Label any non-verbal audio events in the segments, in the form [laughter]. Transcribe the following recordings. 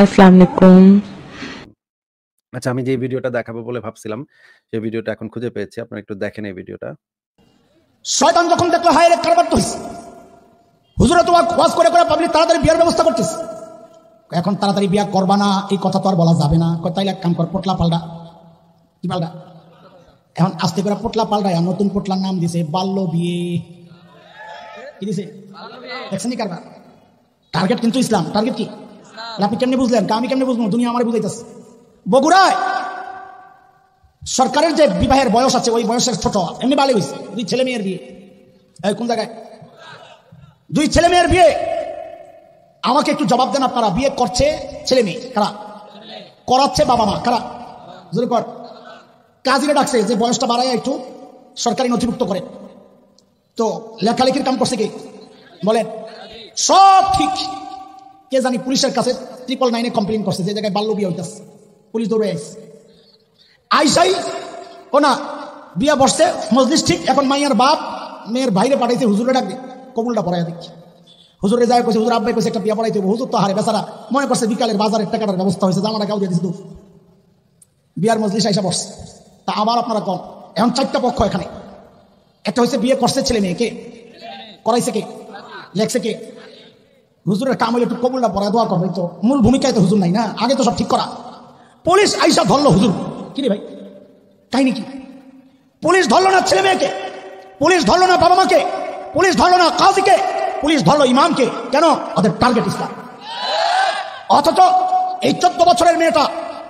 আসসালামু আচ্ছা আমি যে ভিডিওটা দেখাবো বলে ভাবছিলাম যে ভিডিওটা এখন খুঁজে পেয়েছি আপনারা একটু দেখেন এই ভিডিওটা শয়তান যখন দেখলো হায় রে কারবার তো হইছে হুজুরা তোমার খোয়াজ করে করে পাবলিক তাড়াতাড়ি বিয়ার ব্যবস্থা করতেছে এখন তাড়াতাড়ি বিয়া করবা না এই কথা তো আর বলা যাবে না কয় তাইলে এক কাম কর পোটলা পাল্টা কি পাল্টা এখন আস্তে করে পোটলা পাল্টায় নতুন পোটলার নাম দিছে বাল্য বিয়ে কি দিছে দেখছেন কারবার টার্গেট কিন্তু ইসলাম টার্গেট কি আপনি কেমনি বুঝলেন আমি কেমনি বুঝবো দুনিয়া আমার বুঝাইতেছে বগুড়ায় সরকারের যে বিবাহের বয়স আছে ওই বয়সের ছোট এমনি বালি হয়েছে দুই ছেলে মেয়ের বিয়ে কোন জায়গায় দুই ছেলে মেয়ের বিয়ে আমাকে একটু জবাব দেন আপনারা বিয়ে করছে ছেলে মেয়ে কারা করাচ্ছে বাবা মা কারা যদি কর কাজিরা ডাকছে যে বয়সটা বাড়ায় একটু সরকারি নথিভুক্ত করে তো লেখালেখির কাম করছে কি বলেন সব ঠিক কে জানি পুলিশের কাছে ট্রিপল নাইনে কমপ্লেন করছে যে জায়গায় বাল্য বিয়ে হইতেছে পুলিশ দৌড়ে আইস আইসাই ও না বিয়া বসছে মজলিস ঠিক এখন মাইয়ার বাপ মেয়ের বাইরে পাঠাইছে হুজুরে ডাকবে কবুলটা পড়াই দেখি হুজুরে যায় কইছে হুজুর আব্বাই কইছে একটা বিয়া পড়াইতে হুজুর তো হারে বেচারা মনে করছে বিকালের বাজারের টাকাটার ব্যবস্থা হয়েছে জামাটা কাউ দিয়ে দিছে বিয়ার মজলিস আইসা বসছে তা আবার আপনারা কম এখন চারটা পক্ষ এখানে একটা হয়েছে বিয়ে করছে ছেলে মেয়েকে করাইছে কে লেখছে কে হুজুরের কাম হলে একটু কবুলটা পড়া দোয়া করবে তো মূল ভূমিকায় তো হুজুর নাই না আগে তো সব ঠিক করা পুলিশ আইসা ধরলো হুজুর রে ভাই কাহিনী কি পুলিশ ধরলো না ছেলে মেয়েকে পুলিশ ধরলো না বাবা মাকে পুলিশ ধরলো না কাউকে পুলিশ ধরলো ইমামকে কেন ওদের টার্গেট ইসলাম অথচ এই চোদ্দ বছরের মেয়েটা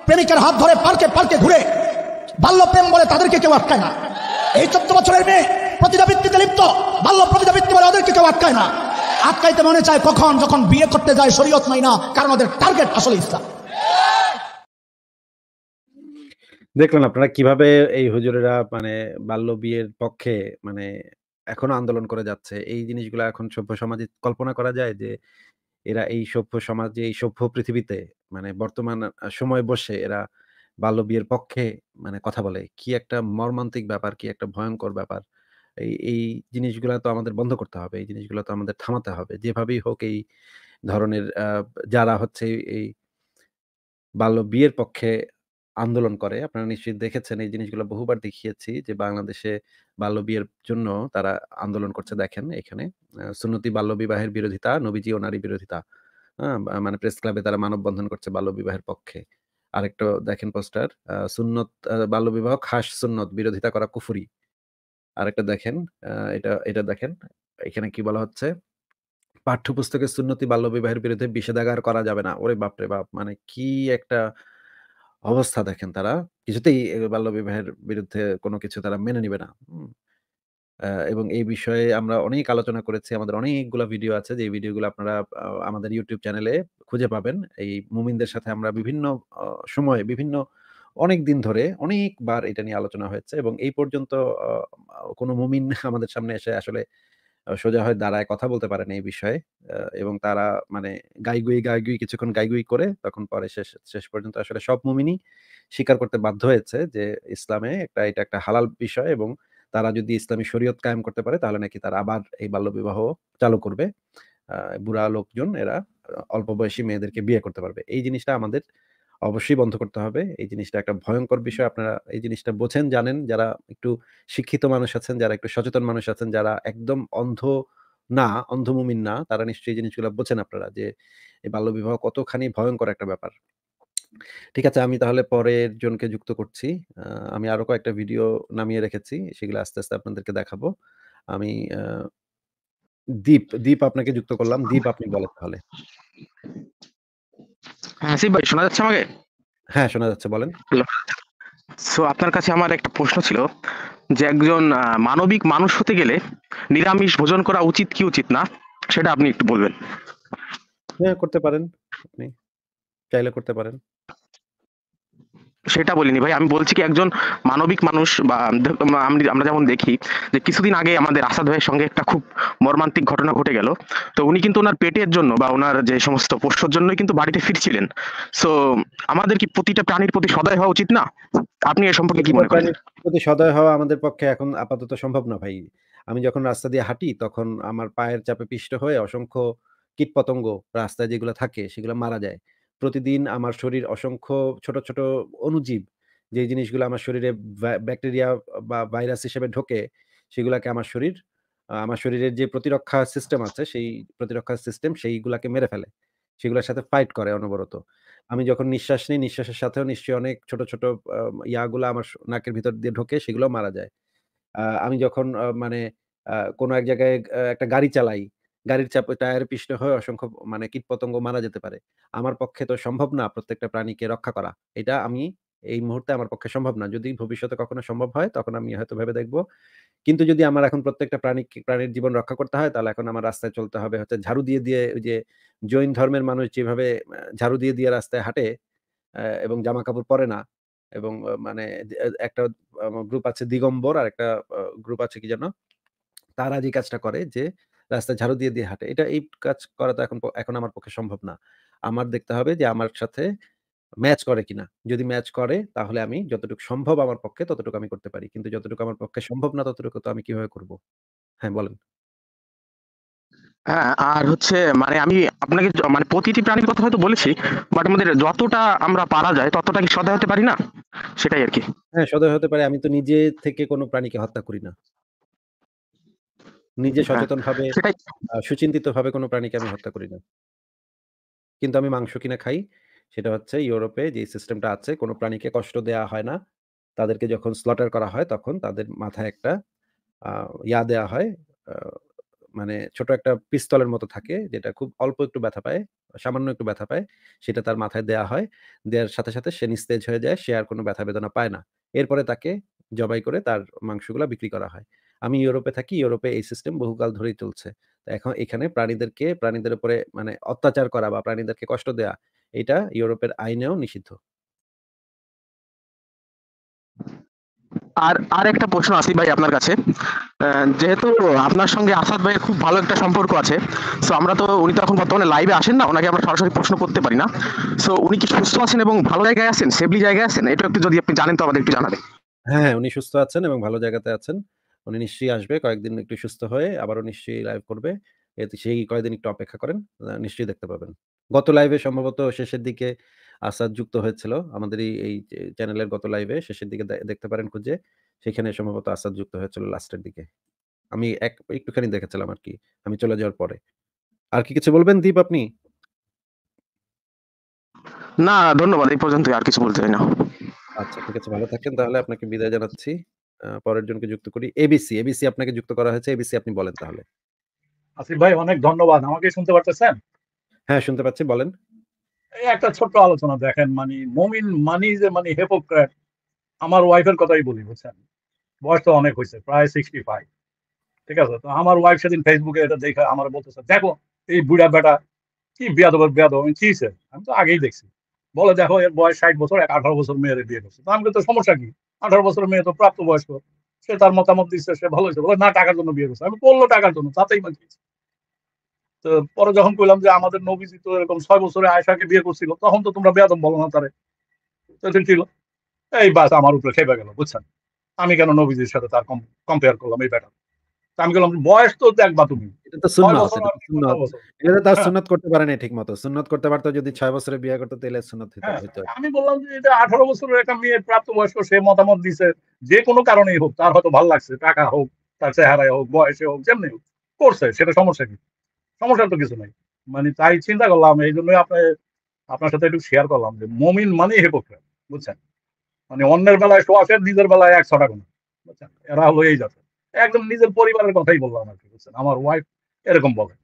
প্রেমিকের হাত ধরে পার্কে পার্কে ঘুরে বাল্য প্রেম বলে তাদেরকে কেউ আটকায় না এই চোদ্দ বছরের মেয়ে প্রতিদাবৃত্তিতে লিপ্ত বাল্য বৃত্তি বলে ওদেরকে কেউ আটকায় না আটকাইতে মনে চায় কখন যখন বিয়ে করতে যায় শরীয়ত নাই না কারণ ওদের টার্গেট আসলে ইসলাম দেখলেন আপনারা কিভাবে এই হুজুরেরা মানে বাল্য বিয়ের পক্ষে মানে এখনো আন্দোলন করে যাচ্ছে এই জিনিসগুলো এখন সভ্য সমাজে কল্পনা করা যায় যে এরা এই সভ্য সমাজে এই সভ্য পৃথিবীতে মানে বর্তমান সময় বসে এরা বাল্য বিয়ের পক্ষে মানে কথা বলে কি একটা মর্মান্তিক ব্যাপার কি একটা ভয়ঙ্কর ব্যাপার এই এই জিনিসগুলো তো আমাদের বন্ধ করতে হবে এই জিনিসগুলো তো আমাদের থামাতে হবে যেভাবেই হোক এই ধরনের যারা হচ্ছে এই বাল্য বিয়ের পক্ষে আন্দোলন করে আপনারা নিশ্চয়ই দেখেছেন এই জিনিসগুলো বহুবার দেখিয়েছি যে বাংলাদেশে বাল্য বিয়ের জন্য তারা আন্দোলন করছে দেখেন এখানে সুন্নতি বাল্য বিবাহের বিরোধিতা নবীজি ও নারী বিরোধিতা মানে প্রেস ক্লাবে তারা মানববন্ধন করছে বাল্য বিবাহের পক্ষে আরেকটা দেখেন পোস্টার সুন্নত বাল্য বিবাহ খাস সুন্নত বিরোধিতা করা কুফুরি আরেকটা দেখেন এটা এটা দেখেন এখানে কি বলা হচ্ছে পাঠ্যপুস্তকে সুন্নতি বাল্যবিবাহের বিরুদ্ধে বিষেধাগার করা যাবে না ওরে বাপরে বাপ মানে কি একটা অবস্থা দেখেন তারা কিছুতেই বাল্যবিবাহের বিরুদ্ধে কোনো কিছু তারা মেনে নিবে না এবং এই বিষয়ে আমরা অনেক আলোচনা করেছি আমাদের অনেকগুলো ভিডিও আছে যে ভিডিওগুলো আপনারা আমাদের ইউটিউব চ্যানেলে খুঁজে পাবেন এই মুমিনদের সাথে আমরা বিভিন্ন সময়ে বিভিন্ন অনেক দিন ধরে অনেকবার এটা নিয়ে আলোচনা হয়েছে এবং এই পর্যন্ত কোনো মুমিন [laughs] আমাদের সামনে এসে আসলে সোজা হয়ে দাঁড়ায় কথা বলতে পারেন এই বিষয়ে এবং তারা মানে গাইগুই গাইগুই কিছুক্ষণ গাইগুই করে তখন পরে শেষ শেষ পর্যন্ত আসলে সব মুমিনই স্বীকার করতে বাধ্য হয়েছে যে ইসলামে একটা এটা একটা হালাল বিষয় এবং তারা যদি ইসলামী শরীয়ত কায়েম করতে পারে তাহলে নাকি তারা আবার এই বাল্যবিবাহ চালু করবে বুড়া লোকজন এরা অল্প বয়সী মেয়েদেরকে বিয়ে করতে পারবে এই জিনিসটা আমাদের অবশ্যই বন্ধ করতে হবে এই জিনিসটা একটা ভয়ঙ্কর বিষয় আপনারা এই জিনিসটা বোঝেন জানেন যারা একটু শিক্ষিত মানুষ আছেন যারা একটু সচেতন মানুষ আছেন যারা একদম অন্ধ না অন্ধমুমিন না তারা নিশ্চয়ই জিনিসগুলো বোঝেন আপনারা যে এই বাল্যবিবাহ কতখানি ভয়ঙ্কর একটা ব্যাপার ঠিক আছে আমি তাহলে পরের জনকে যুক্ত করছি আমি আরো কয়েকটা ভিডিও নামিয়ে রেখেছি সেগুলো আস্তে আস্তে আপনাদেরকে দেখাবো আমি দীপ দীপ আপনাকে যুক্ত করলাম দীপ আপনি বলেন তাহলে হ্যাঁ সিপ ভাই শোনা যাচ্ছে আমাকে হ্যাঁ শোনা যাচ্ছে বলেন সো আপনার কাছে আমার একটা প্রশ্ন ছিল যে একজন মানবিক মানুষ হতে গেলে নিরামিষ ভোজন করা উচিত কি উচিত না সেটা আপনি একটু বলবেন হ্যাঁ করতে পারেন আপনি চাইলে করতে পারেন সেটা বলিনি ভাই আমি বলছি কি একজন মানবিক মানুষ বা আমরা যেমন দেখি যে কিছুদিন আগে আমাদের আসাদ ভাইয়ের সঙ্গে একটা খুব মর্মান্তিক ঘটনা ঘটে গেল তো উনি কিন্তু ওনার পেটের জন্য বা ওনার যে সমস্ত পোষ্যর জন্যই কিন্তু বাড়িতে ফিরছিলেন সো আমাদের কি প্রতিটা প্রাণীর প্রতি সদয় হওয়া উচিত না আপনি এ সম্পর্কে কি মনে করেন প্রতি সদয় হওয়া আমাদের পক্ষে এখন আপাতত সম্ভব না ভাই আমি যখন রাস্তা দিয়ে হাঁটি তখন আমার পায়ের চাপে পিষ্ট হয়ে অসংখ্য কীটপতঙ্গ রাস্তায় যেগুলো থাকে সেগুলো মারা যায় প্রতিদিন আমার শরীর অসংখ্য ছোট ছোট অনুজীব যে জিনিসগুলো আমার শরীরে ব্যাকটেরিয়া বা ভাইরাস হিসেবে ঢোকে সেগুলাকে আমার শরীর আমার শরীরের যে প্রতিরক্ষা সিস্টেম আছে সেই প্রতিরক্ষা সিস্টেম সেইগুলাকে মেরে ফেলে সেগুলোর সাথে ফাইট করে অনবরত আমি যখন নিঃশ্বাস নিই নিঃশ্বাসের সাথেও নিশ্চয়ই অনেক ছোট ছোট ইয়াগুলো আমার নাকের ভিতর দিয়ে ঢোকে সেগুলো মারা যায় আমি যখন মানে কোনো এক জায়গায় একটা গাড়ি চালাই গাড়ির চাপে টায়ার পিষ্ট হয়ে অসংখ্য মানে কীটপতঙ্গ মারা যেতে পারে আমার পক্ষে তো সম্ভব না প্রত্যেকটা প্রাণীকে রক্ষা করা এটা আমি এই মুহূর্তে আমার পক্ষে সম্ভব না যদি ভবিষ্যতে কখনো সম্ভব হয় তখন আমি হয়তো ভেবে দেখব কিন্তু যদি আমার এখন প্রত্যেকটা প্রাণী প্রাণীর জীবন রক্ষা করতে হয় তাহলে এখন আমার রাস্তায় চলতে হবে হচ্ছে ঝাড়ু দিয়ে দিয়ে ওই যে জৈন ধর্মের মানুষ যেভাবে ঝাড়ু দিয়ে দিয়ে রাস্তায় হাঁটে এবং জামা কাপড় পরে না এবং মানে একটা গ্রুপ আছে দিগম্বর আর একটা গ্রুপ আছে কি যেন তারা যে কাজটা করে যে রাস্তায় ঝাড়ু দিয়ে দিয়ে হাঁটে এটা এই কাজ করা তো এখন এখন আমার পক্ষে সম্ভব না আমার দেখতে হবে যে আমার সাথে ম্যাচ করে কিনা যদি ম্যাচ করে তাহলে আমি যতটুকু সম্ভব আমার পক্ষে ততটুকু আমি করতে পারি কিন্তু যতটুকু আমার পক্ষে সম্ভব না ততটুকু তো আমি কিভাবে করব হ্যাঁ বলেন হ্যাঁ আর হচ্ছে মানে আমি আপনাকে মানে প্রতিটি প্রাণীর কথা হয়তো বলেছি বাট আমাদের যতটা আমরা পারা যায় ততটা কি সদয় হতে পারি না সেটাই আর কি হ্যাঁ সদয় হতে পারে আমি তো নিজে থেকে কোনো প্রাণীকে হত্যা করি না নিজে হ্যাঁ, সচেতন ভাবে সুচিন্তিত ভাবে কোনো প্রাণীকে আমি হত্যা করি না কিন্তু আমি মাংস কিনে খাই সেটা হচ্ছে ইউরোপে যে সিস্টেমটা আছে কোনো প্রাণীকে কষ্ট দেয়া হয় না তাদেরকে যখন স্লটার করা হয় তখন তাদের মাথায় একটা ইয়া দেয়া হয় মানে ছোট একটা পিস্তলের মতো থাকে যেটা খুব অল্প একটু ব্যথা পায় সামান্য একটু ব্যথা পায় সেটা তার মাথায় দেয়া হয় দেওয়ার সাথে সাথে সে নিস্তেজ হয়ে যায় সে আর কোনো ব্যথা বেদনা পায় না এরপরে তাকে জবাই করে তার মাংসগুলা বিক্রি করা হয় আমি ইউরোপে থাকি ইউরোপে এই সিস্টেম বহুকাল ধরেই চলছে এখন এখানে প্রাণীদেরকে প্রাণীদের উপরে মানে অত্যাচার করা বা প্রাণীদেরকে কষ্ট দেয়া এটা ইউরোপের আইনেও নিষিদ্ধ আর আর একটা প্রশ্ন আসি ভাই আপনার কাছে যেহেতু আপনার সঙ্গে আসাদ ভাইয়ের খুব ভালো একটা সম্পর্ক আছে সো আমরা তো উনি তো এখন বর্তমানে লাইভে আসেন না ওনাকে আমরা সরাসরি প্রশ্ন করতে পারি না সো উনি কি সুস্থ আছেন এবং ভালো জায়গায় আছেন সেফলি জায়গায় আছেন এটা একটু যদি আপনি জানেন তো আমাদের একটু জানাবেন হ্যাঁ উনি সুস্থ আছেন এবং ভালো জায়গাতে আছেন উনি নিশ্চয়ই আসবে কয়েকদিন একটু সুস্থ হয়ে আবারও নিশ্চয়ই লাইভ করবে এতে সেই কয়েকদিন একটু অপেক্ষা করেন নিশ্চয়ই দেখতে পাবেন গত লাইভে সম্ভবত শেষের দিকে আসাদ যুক্ত হয়েছিল আমাদের এই চ্যানেলের গত লাইভে শেষের দিকে দেখতে পারেন খুঁজে সেখানে সম্ভবত আসাদ যুক্ত হয়েছিল লাস্টের দিকে আমি এক একটুখানি দেখেছিলাম আর কি আমি চলে যাওয়ার পরে আর কি কিছু বলবেন দীপ আপনি না ধন্যবাদ এই পর্যন্ত আর কিছু বলতে চাই না আচ্ছা ঠিক আছে ভালো থাকেন তাহলে আপনাকে বিদায় জানাচ্ছি পরের জনকে যুক্ত করি এবিসি এবিসি আপনাকে যুক্ত করা হয়েছে এবিসি আপনি বলেন তাহলে আসিফ ভাই অনেক ধন্যবাদ আমাকে শুনতে পারতেছেন হ্যাঁ শুনতে পাচ্ছি বলেন এই একটা ছোট আলোচনা দেখেন মানে মুমিন মানি যে মানে হেপোক্রেট আমার ওয়াইফের কথাই বলি বুঝছেন বয়স তো অনেক হয়েছে প্রায় সিক্সটি ফাইভ ঠিক আছে তো আমার ওয়াইফ সেদিন ফেসবুকে এটা দেখে আমার বলতেছে দেখো এই বুড়া বেটা কি বিয়া দেবো বিয়া দেবো আমি আমি তো আগেই দেখছি বলে দেখো এর বয়স ষাট বছর এক আঠারো বছর মেয়েরে বিয়ে করছে তো আমাকে তো সমস্যা কি আঠারো বছরের মেয়ে তো প্রাপ্ত বয়স্ক সে তার মতামত দিচ্ছে সে ভালো হয়েছে বলে না টাকার জন্য বিয়ে করছে আমি বললো টাকার জন্য তাতেই মানিয়েছি তো পরে যখন কইলাম যে আমাদের নবীজি তো এরকম ছয় বছরে আয়সাকে বিয়ে করছিল তখন তো তোমরা বেদম বলো না তারে ছিল এই বাস আমার উপরে খেপে গেল বুঝছেন আমি কেন নবীজির সাথে তার কম্পেয়ার করলাম এই ব্যাটার আমি বললাম বয়স তো দেখবা তুমি হ্যাঁ। হ্যাঁ, যে কোনো কারণেই হোক তার হয়তো ভালো লাগছে টাকা হোক তার চেহারায় হোক বয়সে হোক যেমনি হোক করছে সেটা সমস্যা কি সমস্যা তো কিছু নাই মানে তাই চিন্তা করলাম এই জন্যই আপনার আপনার সাথে একটু শেয়ার করলাম যে মমিন মানে হেপোক্রেট বুঝছেন মানে অন্যের বেলায় সোয়াশের নিজের বেলায় এক ছটা কোনো বুঝছেন এরা হলো এই যাচ্ছে একদম নিজের পরিবারের কথাই বললাম আর কি বুঝছেন আমার ওয়াইফ এরকম বলে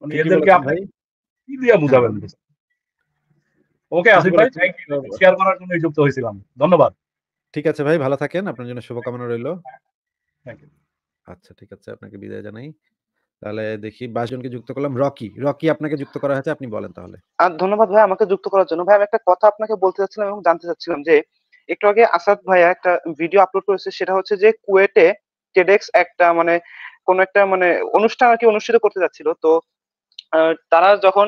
মানে এদেরকে আপনি কি দিয়ে বুঝাবেন হ্যাঁ। বুঝছেন ওকে আসিফ ভাই থ্যাংক ইউ শেয়ার করার জন্য যুক্ত হয়েছিলাম ধন্যবাদ ঠিক আছে ভাই ভালো থাকেন আপনার জন্য শুভকামনা রইল আচ্ছা ঠিক আছে আপনাকে বিদায় জানাই তাহলে দেখি বাসজনকে যুক্ত করলাম রকি রকি আপনাকে যুক্ত করা হয়েছে আপনি বলেন তাহলে আর ধন্যবাদ ভাই আমাকে যুক্ত করার জন্য ভাই আমি একটা কথা আপনাকে বলতে চাচ্ছিলাম এবং জানতে চাচ্ছিলাম যে একটু আগে আসাদ ভাইয়া একটা ভিডিও আপলোড করেছে সেটা হচ্ছে যে কুয়েটে টেডেক্স একটা মানে কোন একটা মানে অনুষ্ঠান আর কি অনুষ্ঠিত করতে যাচ্ছিল তো তারা যখন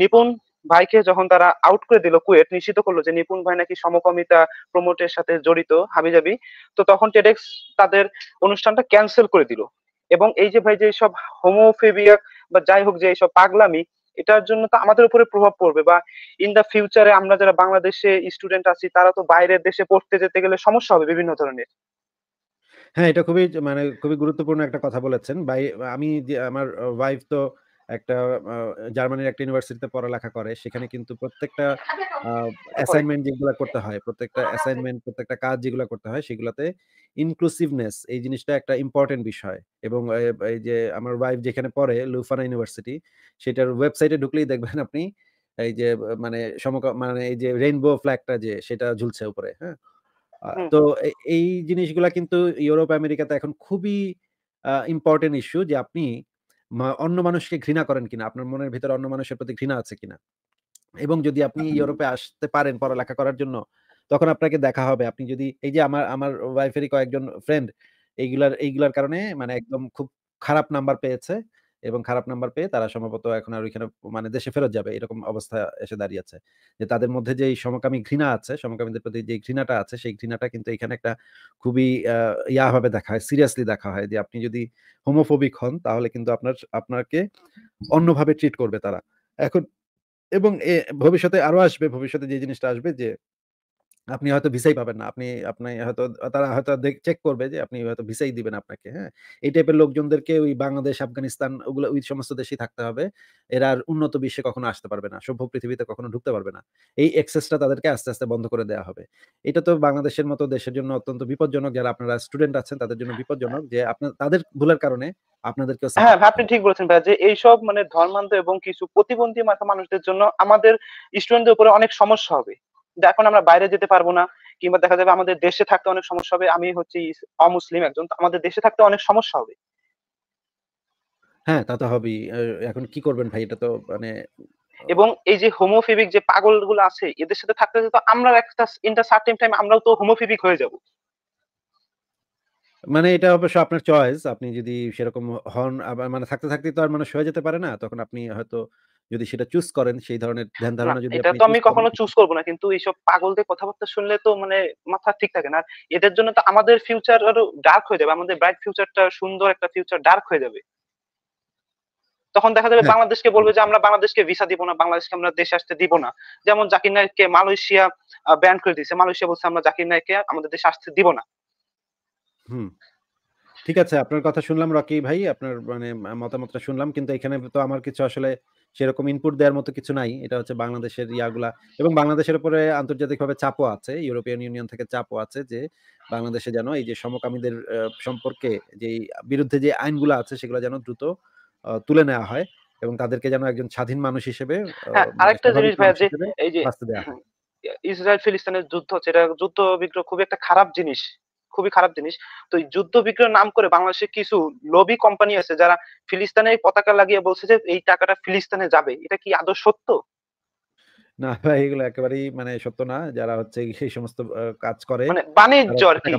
নিপুণ ভাইকে যখন তারা আউট করে দিল কুয়েট নিশ্চিত করলো যে নিপুণ ভাই নাকি সমকমিতা প্রমোটের সাথে জড়িত হাবিজাবি তো তখন টেডেক্স তাদের অনুষ্ঠানটা ক্যান্সেল করে দিল এবং এই যে ভাই যে সব হোমোফেবিয়া বা যাই হোক যে এইসব পাগলামি এটার জন্য তো আমাদের উপরে প্রভাব পড়বে বা ইন দ্য ফিউচারে আমরা যারা বাংলাদেশে স্টুডেন্ট আছি তারা তো বাইরের দেশে পড়তে যেতে গেলে সমস্যা হবে বিভিন্ন ধরনের হ্যাঁ এটা খুবই মানে খুবই গুরুত্বপূর্ণ একটা কথা বলেছেন ভাই আমি আমার ওয়াইফ তো একটা জার্মানির একটা ইউনিভার্সিটিতে পড়ালেখা করে সেখানে কিন্তু প্রত্যেকটা [laughs] অ্যাসাইনমেন্ট যেগুলো করতে হয় প্রত্যেকটা অ্যাসাইনমেন্ট প্রত্যেকটা কাজ যেগুলো করতে হয় সেগুলোতে ইনক্লুসিভনেস এই জিনিসটা একটা ইম্পর্টেন্ট বিষয় এবং এই যে আমার ওয়াইফ যেখানে পড়ে লুফানা ইউনিভার্সিটি সেটার ওয়েবসাইটে ঢুকলেই দেখবেন আপনি এই যে মানে সমক মানে এই যে রেইনবো ফ্ল্যাগটা যে সেটা ঝুলছে উপরে হ্যাঁ তো এই জিনিসগুলা কিন্তু ইউরোপ আমেরিকাতে এখন খুবই ইম্পর্টেন্ট ইস্যু যে আপনি অন্য মানুষকে ঘৃণা করেন কিনা আপনার মনের ভিতরে অন্য মানুষের প্রতি ঘৃণা আছে কিনা এবং যদি আপনি ইউরোপে আসতে পারেন পড়ালেখা করার জন্য তখন আপনাকে দেখা হবে আপনি যদি এই যে আমার আমার ওয়াইফেরই কয়েকজন ফ্রেন্ড এইগুলার এইগুলার কারণে মানে একদম খুব খারাপ নাম্বার পেয়েছে এবং খারাপ নাম্বার পেয়ে তারা সম্ভবত এখন আর ওইখানে মানে দেশে ফেরত যাবে এরকম অবস্থা এসে দাঁড়িয়েছে যে তাদের মধ্যে যে সমকামী ঘৃণা আছে সমকামীদের প্রতি যে ঘৃণাটা আছে সেই ঘৃণাটা কিন্তু এখানে একটা খুবই ইয়াভাবে দেখা হয় সিরিয়াসলি দেখা হয় যে আপনি যদি হোমোফোবিক হন তাহলে কিন্তু আপনার আপনাকে অন্যভাবে ট্রিট করবে তারা এখন এবং ভবিষ্যতে আরো আসবে ভবিষ্যতে যে জিনিসটা আসবে যে আপনি হয়তো ভিসাই পাবেন না আপনি আপনি হয়তো তারা হয়তো চেক করবে যে আপনি হয়তো ভিসাই দিবেন আপনাকে হ্যাঁ এই টাইপের লোকজনদেরকে ওই বাংলাদেশ আফগানিস্তান ওগুলো ওই সমস্ত দেশেই থাকতে হবে এরা আর উন্নত বিশ্বে কখনো আসতে পারবে না সভ্য পৃথিবীতে কখনো ঢুকতে পারবে না এই এক্সেসটা তাদেরকে আস্তে আস্তে বন্ধ করে দেওয়া হবে এটা তো বাংলাদেশের মতো দেশের জন্য অত্যন্ত বিপজ্জনক যারা আপনারা স্টুডেন্ট আছেন তাদের জন্য বিপজ্জনক যে আপনার তাদের ভুলের কারণে আপনাদেরকে হ্যাঁ আপনি ঠিক বলেছেন ভাই যে এইসব মানে ধর্মান্ত এবং কিছু প্রতিবন্ধী মাথা মানুষদের জন্য আমাদের স্টুডেন্টদের উপরে অনেক সমস্যা হবে এখন আমরা বাইরে যেতে পারবো না কিংবা দেখা যাবে আমাদের দেশে থাকতে অনেক সমস্যা হবে আমি হচ্ছি অমুসলিম একজন আমাদের দেশে থাকতে অনেক সমস্যা হবে হ্যাঁ তা তো হবেই এখন কি করবেন ভাই এটা তো মানে এবং এই যে হোমোফিবিক যে পাগল গুলো আছে এদের সাথে থাকতে তো আমরা একটা ইনটা সার্টেন টাইম আমরাও তো হোমোফিবিক হয়ে যাব মানে এটা অবশ্য আপনার চয়েস আপনি যদি সেরকম হন মানে থাকতে থাকতে তো আর মানুষ হয়ে যেতে পারে না তখন আপনি হয়তো যদি সেটা চুজ করেন সেই ধরনের ধ্যান ধারণা যদি এটা তো আমি কখনো চুজ করব না কিন্তু এইসব পাগলদের কথাবার্তা শুনলে তো মানে মাথা ঠিক থাকে না আর এদের জন্য তো আমাদের ফিউচার আরো ডার্ক হয়ে যাবে আমাদের ব্রাইট ফিউচারটা সুন্দর একটা ফিউচার ডার্ক হয়ে যাবে তখন দেখা যাবে হ্যাঁ। বাংলাদেশকে বলবে যে আমরা বাংলাদেশকে ভিসা দিব না বাংলাদেশকে আমরা দেশে আসতে দিব না যেমন জাকির নায়ককে মালয়েশিয়া ব্যান করে দিয়েছে মালয়েশিয়া বলছে আমরা জাকির নায়ককে আমাদের দেশে আসতে দিব না হুম ঠিক আছে আপনার কথা শুনলাম রকি ভাই আপনার মানে মতামতটা শুনলাম কিন্তু এখানে তো আমার কিছু আসলে সেরকম ইনপুট দেওয়ার মতো কিছু নাই এটা হচ্ছে বাংলাদেশের আচ্ছা। ইয়াগুলা এবং বাংলাদেশের উপরে আন্তর্জাতিকভাবে চাপও আছে ইউরোপিয়ান ইউনিয়ন থেকে চাপও আছে যে বাংলাদেশে যেন এই যে সমকামীদের সম্পর্কে যে বিরুদ্ধে যে আইনগুলো আছে সেগুলো যেন দ্রুত তুলে নেওয়া হয় এবং তাদেরকে যেন একজন স্বাধীন মানুষ হিসেবে হ্যাঁ, মানে আরেকটা জিনিস ভাই এই যে ইসরায়েল ফিলিস্তিনের যুদ্ধ সেটা যুদ্ধ বিগ্রহ খুব একটা খারাপ জিনিস খুবই খারাপ জিনিস তো যুদ্ধ বিগ্রহের নাম করে বাংলাদেশে কিছু লবি কোম্পানি আছে যারা ফিলিস্তিনের পতাকা লাগিয়ে বলছে যে এই টাকাটা ফিলিস্তানে যাবে এটা কি আদৌ সত্য না ভাই এগুলো একেবারেই মানে সত্য না যারা হচ্ছে সেই সমস্ত কাজ করে মানে বাণিজ্য আর কি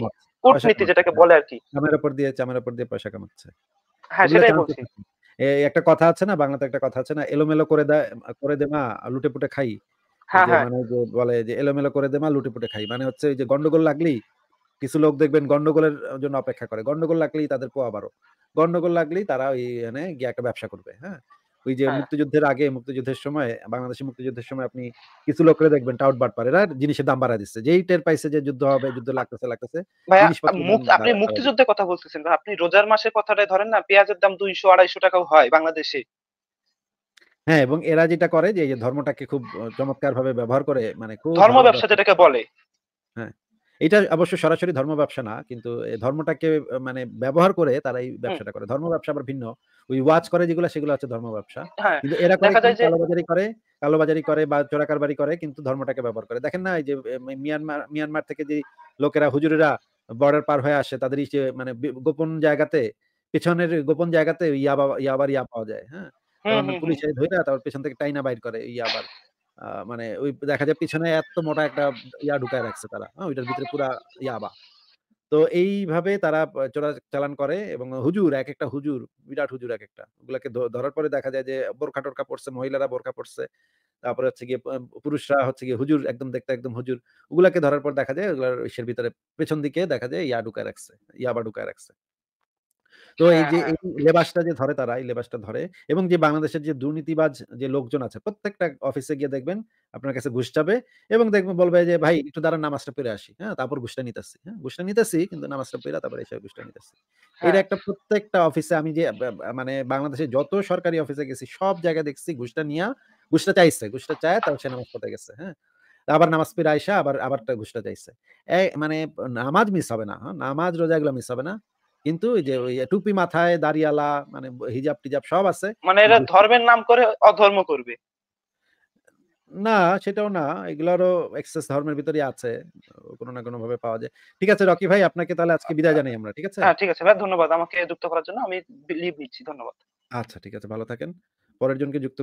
কূটনীতি যেটাকে বলে আর কি চামের উপর দিয়ে চামের উপর দিয়ে পয়সা কামাচ্ছে হ্যাঁ সেটাই বলছি একটা কথা আছে না বাংলাতে একটা কথা আছে না এলোমেলো করে দেয় করে দে মা লুটে পুটে খাই হ্যাঁ, হ্যাঁ। মানে যে বলে যে এলোমেলো করে দে মা লুটে পুটে খাই মানে হচ্ছে যে গন্ডগোল লাগলি কিছু লোক দেখবেন গন্ডগোলের জন্য অপেক্ষা করে গন্ডগোল লাগলেই তাদের পো আবারও গন্ডগোল লাগলেই তারা ওই মানে গিয়ে একটা ব্যবসা করবে হ্যাঁ ওই যে হ্যাঁ। মুক্তিযুদ্ধের আগে মুক্তিযুদ্ধের সময় বাংলাদেশে মুক্তিযুদ্ধের সময় আপনি কিছু লোকরে দেখবেন টাউট বাট পারে জিনিসের দাম বাড়া দিচ্ছে যেই টের পাইছে যে যুদ্ধ হবে যুদ্ধ লাগতেছে লাগতেছে আপনি মুক্তিযুদ্ধের কথা বলতেছেন আপনি রোজার মাসের কথাটাই ধরেন না পেঁয়াজের দাম দুইশো আড়াইশো টাকাও হয় বাংলাদেশে হ্যাঁ এবং এরা যেটা করে যে ধর্মটাকে খুব চমৎকার ভাবে ব্যবহার করে মানে খুব ধর্ম ব্যবসা যেটাকে বলে হ্যাঁ এটা অবশ্য সরাসরি ধর্ম ব্যবসা না কিন্তু ধর্মটাকে মানে ব্যবহার করে তারা এই ব্যবসাটা করে ধর্ম ব্যবসা আবার ভিন্ন ওই ওয়াচ করে যেগুলো সেগুলো হচ্ছে ধর্ম ব্যবসা হ্যাঁ, কিন্তু এরা করে কালোবাজারি করে কালোবাজারি করে বা চোরাকারবারি করে কিন্তু ধর্মটাকে ব্যবহার করে দেখেন না এই যে মিয়ানমার মিয়ানমার থেকে যে লোকেরা হুজুরেরা বর্ডার পার হয়ে আসে তাদের যে মানে গোপন জায়গাতে পেছনের গোপন জায়গাতে ইয়াবা ইয়াবার ইয়া পাওয়া যায় হ্যাঁ পুলিশে ধরে তারপর পেছন থেকে টাইনা বাইর করে ইয়াবার মানে ওই দেখা যায় পিছনে এত মোটা একটা ইয়া ঢুকায় রাখছে তারা হ্যাঁ ওইটার ভিতরে পুরা ইয়াবা তো এইভাবে তারা চোরা চালান করে এবং হুজুর এক একটা হুজুর বিরাট হুজুর এক একটা ওগুলাকে ধরার পরে দেখা যায় যে বোরখা টোরখা পড়ছে মহিলারা বোরখা পড়ছে তারপরে হচ্ছে গিয়ে পুরুষরা হচ্ছে গিয়ে হুজুর একদম দেখতে একদম হুজুর ওগুলাকে ধরার পর দেখা যায় ওগুলার ঈশ্বের ভিতরে পেছন দিকে দেখা যায় ইয়া ঢুকায় রাখছে ইয়াবা ঢুকায় রাখছে তো এই হ্যাঁ, যে হ্যাঁ। এই লেবাসটা যে ধরে তারা এই লেবাসটা ধরে এবং যে বাংলাদেশের যে দুর্নীতিবাজ যে লোকজন আছে প্রত্যেকটা অফিসে গিয়ে দেখবেন আপনার কাছে ঘুষ যাবে এবং দেখবেন বলবে যে ভাই একটু দ্বারা নামাজটা পেরে আসি হ্যাঁ তারপর ঘুষটা নিতেছি হ্যাঁ ঘুষটা নিতেছি কিন্তু নামাজটা পেরে তারপর এসে ঘুষটা নিতেছি হ্যাঁ। এটা একটা প্রত্যেকটা অফিসে আমি যে মানে বাংলাদেশের যত সরকারি অফিসে গেছি সব জায়গায় দেখছি ঘুষটা নিয়ে ঘুষটা চাইছে ঘুষটা চায় তারপর সে নামাজ পড়তে গেছে হ্যাঁ আবার নামাজ পেরে আইসা আবার আবার ঘুষটা চাইছে মানে নামাজ মিস হবে না নামাজ রোজাগুলো মিস হবে না কিন্তু যে ওই টুপি মাথায় দাঁড়িয়ালা মানে হিজাব টিজাব সব আছে মানে এরা ধর্মের নাম করে অধর্ম করবে না সেটাও না এগুলোরও এক্সেস ধর্মের ভিতরে আছে কোনো না কোনো ভাবে পাওয়া যায় ঠিক আছে রকি ভাই আপনাকে তাহলে আজকে আচ্ছা। বিদায় জানাই আমরা ঠিক আছে হ্যাঁ ঠিক আছে ভাই ধন্যবাদ আমাকে যুক্ত করার জন্য আমি লিভ নিচ্ছি ধন্যবাদ আচ্ছা ঠিক আছে ভালো থাকেন পরের জনকে যুক্ত